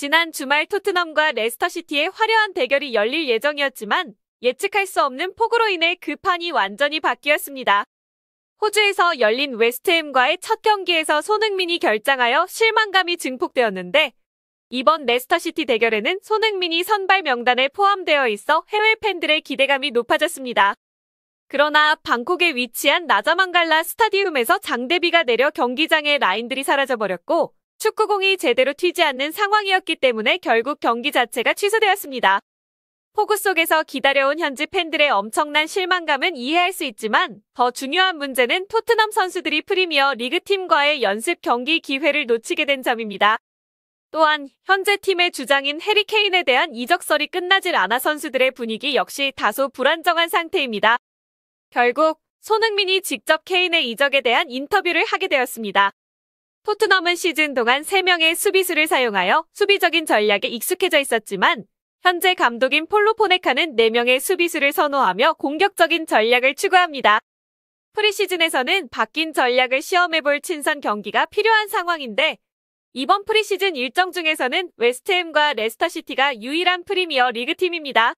지난 주말 토트넘과 레스터시티의 화려한 대결이 열릴 예정이었지만 예측할 수 없는 폭우로 인해 그 판이 완전히 바뀌었습니다. 호주에서 열린 웨스트햄과의 첫 경기에서 손흥민이 결장하여 실망감이 증폭되었는데 이번 레스터시티 대결에는 손흥민이 선발 명단에 포함되어 있어 해외 팬들의 기대감이 높아졌습니다. 그러나 방콕에 위치한 나자만갈라 스타디움에서 장대비가 내려 경기장의 라인들이 사라져버렸고 축구공이 제대로 튀지 않는 상황이었기 때문에 결국 경기 자체가 취소되었습니다. 폭우 속에서 기다려온 현지 팬들의 엄청난 실망감은 이해할 수 있지만 더 중요한 문제는 토트넘 선수들이 프리미어 리그 팀과의 연습 경기 기회를 놓치게 된 점입니다. 또한 현재 팀의 주장인 해리 케인에 대한 이적설이 끝나질 않아 선수들의 분위기 역시 다소 불안정한 상태입니다. 결국 손흥민이 직접 케인의 이적에 대한 인터뷰를 하게 되었습니다. 토트넘은 시즌 동안 3명의 수비수를 사용하여 수비적인 전략에 익숙해져 있었지만 현재 감독인 폴로 포네카는 4명의 수비수를 선호하며 공격적인 전략을 추구합니다. 프리시즌에서는 바뀐 전략을 시험해볼 친선 경기가 필요한 상황인데 이번 프리시즌 일정 중에서는 웨스트햄과 레스터시티가 유일한 프리미어 리그 팀입니다.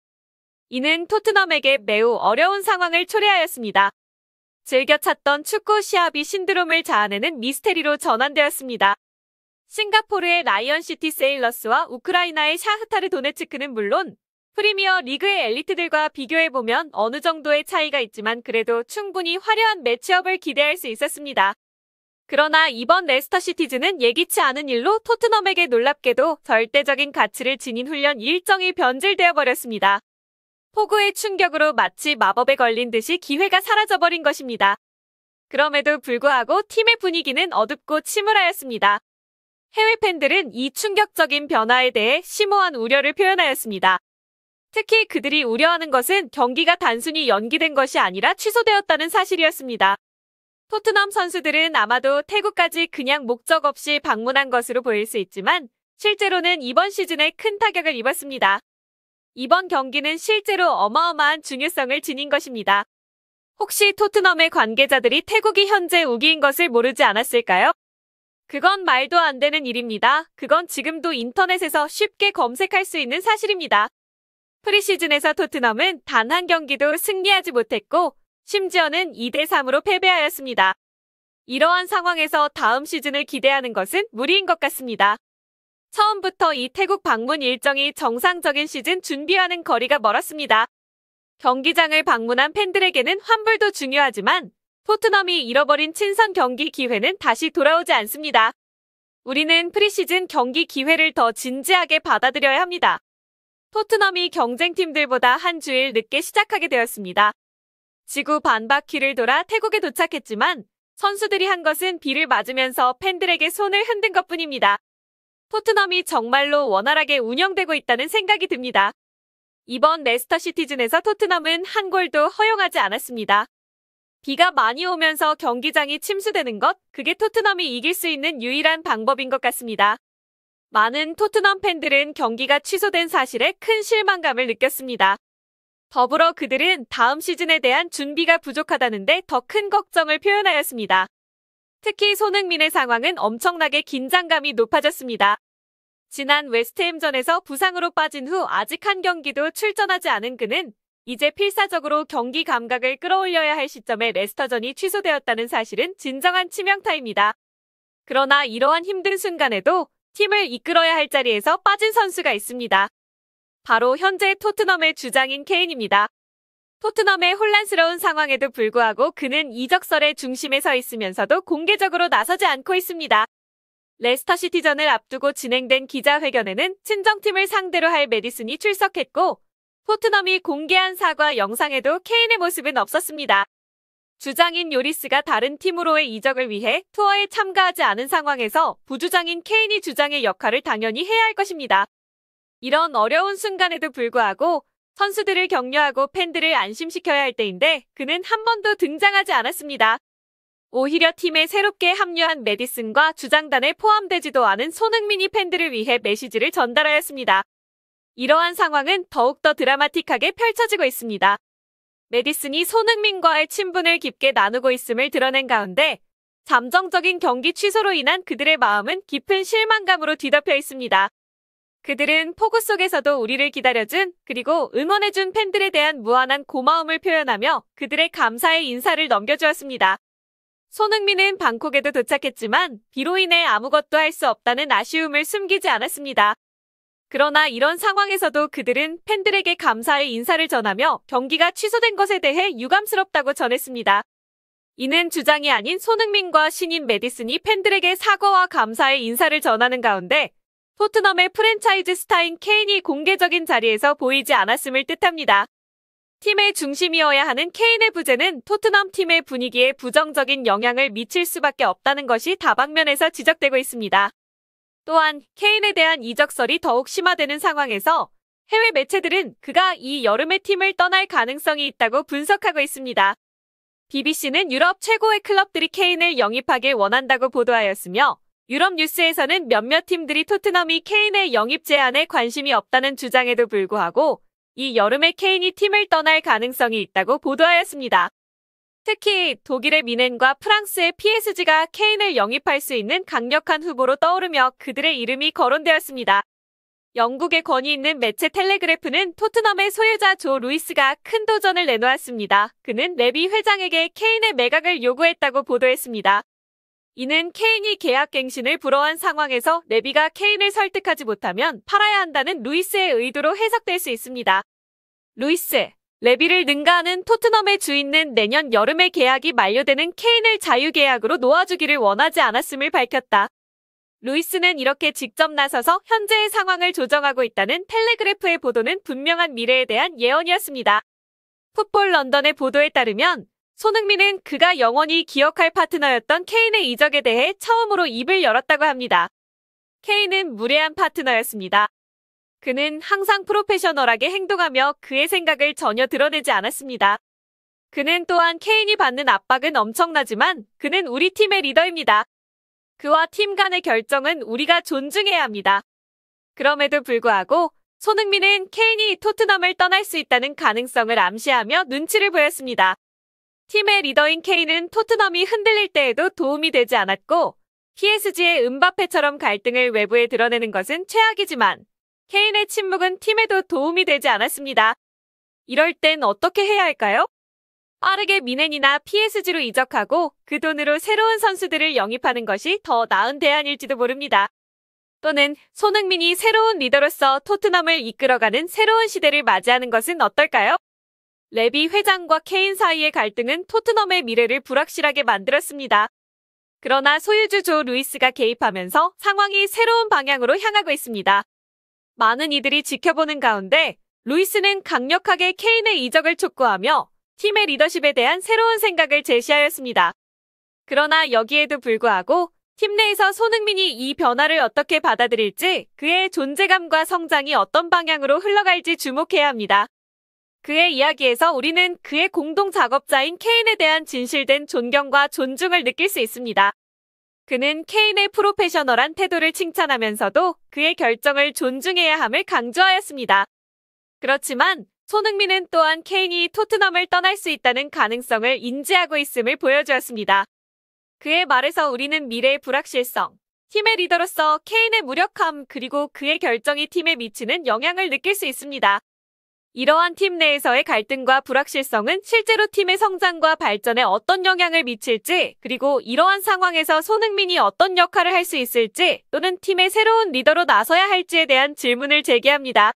이는 토트넘에게 매우 어려운 상황을 초래하였습니다. 즐겨 찾던 축구 시합이 신드롬을 자아내는 미스테리로 전환되었습니다. 싱가포르의 라이언시티 세일러스와 우크라이나의 샤흐타르 도네츠크는 물론 프리미어 리그의 엘리트들과 비교해보면 어느 정도의 차이가 있지만 그래도 충분히 화려한 매치업을 기대할 수 있었습니다. 그러나 이번 레스터 시티즈는 예기치 않은 일로 토트넘에게 놀랍게도 절대적인 가치를 지닌 훈련 일정이 변질되어 버렸습니다. 폭우의 충격으로 마치 마법에 걸린 듯이 기회가 사라져버린 것입니다. 그럼에도 불구하고 팀의 분위기는 어둡고 침울하였습니다. 해외 팬들은 이 충격적인 변화에 대해 심오한 우려를 표현하였습니다. 특히 그들이 우려하는 것은 경기가 단순히 연기된 것이 아니라 취소되었다는 사실이었습니다. 토트넘 선수들은 아마도 태국까지 그냥 목적 없이 방문한 것으로 보일 수 있지만 실제로는 이번 시즌에 큰 타격을 입었습니다. 이번 경기는 실제로 어마어마한 중요성을 지닌 것입니다. 혹시 토트넘의 관계자들이 태국이 현재 우기인 것을 모르지 않았을까요? 그건 말도 안 되는 일입니다. 그건 지금도 인터넷에서 쉽게 검색할 수 있는 사실입니다. 프리시즌에서 토트넘은 단 한 경기도 승리하지 못했고 심지어는 2대3으로 패배하였습니다. 이러한 상황에서 다음 시즌을 기대하는 것은 무리인 것 같습니다. 처음부터 이 태국 방문 일정이 정상적인 시즌 준비와는 거리가 멀었습니다. 경기장을 방문한 팬들에게는 환불도 중요하지만 토트넘이 잃어버린 친선 경기 기회는 다시 돌아오지 않습니다. 우리는 프리시즌 경기 기회를 더 진지하게 받아들여야 합니다. 토트넘이 경쟁팀들보다 한 주일 늦게 시작하게 되었습니다. 지구 반바퀴를 돌아 태국에 도착했지만 선수들이 한 것은 비를 맞으면서 팬들에게 손을 흔든 것뿐입니다. 토트넘이 정말로 원활하게 운영되고 있다는 생각이 듭니다. 이번 레스터 시티즌에서 토트넘은 한 골도 허용하지 않았습니다. 비가 많이 오면서 경기장이 침수되는 것, 그게 토트넘이 이길 수 있는 유일한 방법인 것 같습니다. 많은 토트넘 팬들은 경기가 취소된 사실에 큰 실망감을 느꼈습니다. 더불어 그들은 다음 시즌에 대한 준비가 부족하다는데 더 큰 걱정을 표현하였습니다. 특히 손흥민의 상황은 엄청나게 긴장감이 높아졌습니다. 지난 웨스트햄전에서 부상으로 빠진 후 아직 한 경기도 출전하지 않은 그는 이제 필사적으로 경기 감각을 끌어올려야 할 시점에 레스터전이 취소되었다는 사실은 진정한 치명타입니다. 그러나 이러한 힘든 순간에도 팀을 이끌어야 할 자리에서 빠진 선수가 있습니다. 바로 현재 토트넘의 주장인 케인입니다. 토트넘의 혼란스러운 상황에도 불구하고 그는 이적설의 중심에 서 있으면서도 공개적으로 나서지 않고 있습니다. 레스터시티전을 앞두고 진행된 기자회견에는 친정팀을 상대로 할 메디슨이 출석했고 토트넘이 공개한 사과 영상에도 케인의 모습은 없었습니다. 주장인 요리스가 다른 팀으로의 이적을 위해 투어에 참가하지 않은 상황에서 부주장인 케인이 주장의 역할을 당연히 해야 할 것입니다. 이런 어려운 순간에도 불구하고 선수들을 격려하고 팬들을 안심시켜야 할 때인데 그는 한 번도 등장하지 않았습니다. 오히려 팀에 새롭게 합류한 메디슨과 주장단에 포함되지도 않은 손흥민이 팬들을 위해 메시지를 전달하였습니다. 이러한 상황은 더욱더 드라마틱하게 펼쳐지고 있습니다. 메디슨이 손흥민과의 친분을 깊게 나누고 있음을 드러낸 가운데 잠정적인 경기 취소로 인한 그들의 마음은 깊은 실망감으로 뒤덮여 있습니다. 그들은 폭우 속에서도 우리를 기다려준 그리고 응원해준 팬들에 대한 무한한 고마움을 표현하며 그들의 감사의 인사를 넘겨주었습니다. 손흥민은 방콕에도 도착했지만 비로 인해 아무것도 할 수 없다는 아쉬움을 숨기지 않았습니다. 그러나 이런 상황에서도 그들은 팬들에게 감사의 인사를 전하며 경기가 취소된 것에 대해 유감스럽다고 전했습니다. 이는 주장이 아닌 손흥민과 신인 메디슨이 팬들에게 사과와 감사의 인사를 전하는 가운데 토트넘의 프랜차이즈 스타인 케인이 공개적인 자리에서 보이지 않았음을 뜻합니다. 팀의 중심이어야 하는 케인의 부재는 토트넘 팀의 분위기에 부정적인 영향을 미칠 수밖에 없다는 것이 다방면에서 지적되고 있습니다. 또한 케인에 대한 이적설이 더욱 심화되는 상황에서 해외 매체들은 그가 이여름의 팀을 떠날 가능성이 있다고 분석하고 있습니다. BBC는 유럽 최고의 클럽들이 케인을 영입하길 원한다고 보도하였으며 유럽 뉴스에서는 몇몇 팀들이 토트넘이 케인의 영입 제안에 관심이 없다는 주장에도 불구하고 이 여름에 케인이 팀을 떠날 가능성이 있다고 보도하였습니다. 특히 독일의 미넨과 프랑스의 PSG가 케인을 영입할 수 있는 강력한 후보로 떠오르며 그들의 이름이 거론되었습니다. 영국의 권위 있는 매체 텔레그래프는 토트넘의 소유자 조 루이스가 큰 도전을 내놓았습니다. 그는 레비 회장에게 케인의 매각을 요구했다고 보도했습니다. 이는 케인이 계약갱신을 불허한 상황에서 레비가 케인을 설득하지 못하면 팔아야 한다는 루이스의 의도로 해석될 수 있습니다. 루이스, 레비를 능가하는 토트넘의 주인은 내년 여름에 계약이 만료되는 케인을 자유계약으로 놓아주기를 원하지 않았음을 밝혔다. 루이스는 이렇게 직접 나서서 현재의 상황을 조정하고 있다는 텔레그래프의 보도는 분명한 미래에 대한 예언이었습니다. 풋볼 런던의 보도에 따르면 손흥민은 그가 영원히 기억할 파트너였던 케인의 이적에 대해 처음으로 입을 열었다고 합니다. 케인은 무례한 파트너였습니다. 그는 항상 프로페셔널하게 행동하며 그의 생각을 전혀 드러내지 않았습니다. 그는 또한 케인이 받는 압박은 엄청나지만 그는 우리 팀의 리더입니다. 그와 팀 간의 결정은 우리가 존중해야 합니다. 그럼에도 불구하고 손흥민은 케인이 토트넘을 떠날 수 있다는 가능성을 암시하며 눈치를 보였습니다. 팀의 리더인 케인은 토트넘이 흔들릴 때에도 도움이 되지 않았고 PSG의 은바페처럼 갈등을 외부에 드러내는 것은 최악이지만 케인의 침묵은 팀에도 도움이 되지 않았습니다. 이럴 땐 어떻게 해야 할까요? 빠르게 미넨이나 PSG로 이적하고 그 돈으로 새로운 선수들을 영입하는 것이 더 나은 대안일지도 모릅니다. 또는 손흥민이 새로운 리더로서 토트넘을 이끌어가는 새로운 시대를 맞이하는 것은 어떨까요? 레비 회장과 케인 사이의 갈등은 토트넘의 미래를 불확실하게 만들었습니다. 그러나 소유주 조 루이스가 개입하면서 상황이 새로운 방향으로 향하고 있습니다. 많은 이들이 지켜보는 가운데 루이스는 강력하게 케인의 이적을 촉구하며 팀의 리더십에 대한 새로운 생각을 제시하였습니다. 그러나 여기에도 불구하고 팀 내에서 손흥민이 이 변화를 어떻게 받아들일지 그의 존재감과 성장이 어떤 방향으로 흘러갈지 주목해야 합니다. 그의 이야기에서 우리는 그의 공동 작업자인 케인에 대한 진실된 존경과 존중을 느낄 수 있습니다. 그는 케인의 프로페셔널한 태도를 칭찬하면서도 그의 결정을 존중해야 함을 강조하였습니다. 그렇지만 손흥민은 또한 케인이 토트넘을 떠날 수 있다는 가능성을 인지하고 있음을 보여주었습니다. 그의 말에서 우리는 미래의 불확실성, 팀의 리더로서 케인의 무력함 그리고 그의 결정이 팀에 미치는 영향을 느낄 수 있습니다. 이러한 팀 내에서의 갈등과 불확실성은 실제로 팀의 성장과 발전에 어떤 영향을 미칠지, 그리고 이러한 상황에서 손흥민이 어떤 역할을 할 수 있을지, 또는 팀의 새로운 리더로 나서야 할지에 대한 질문을 제기합니다.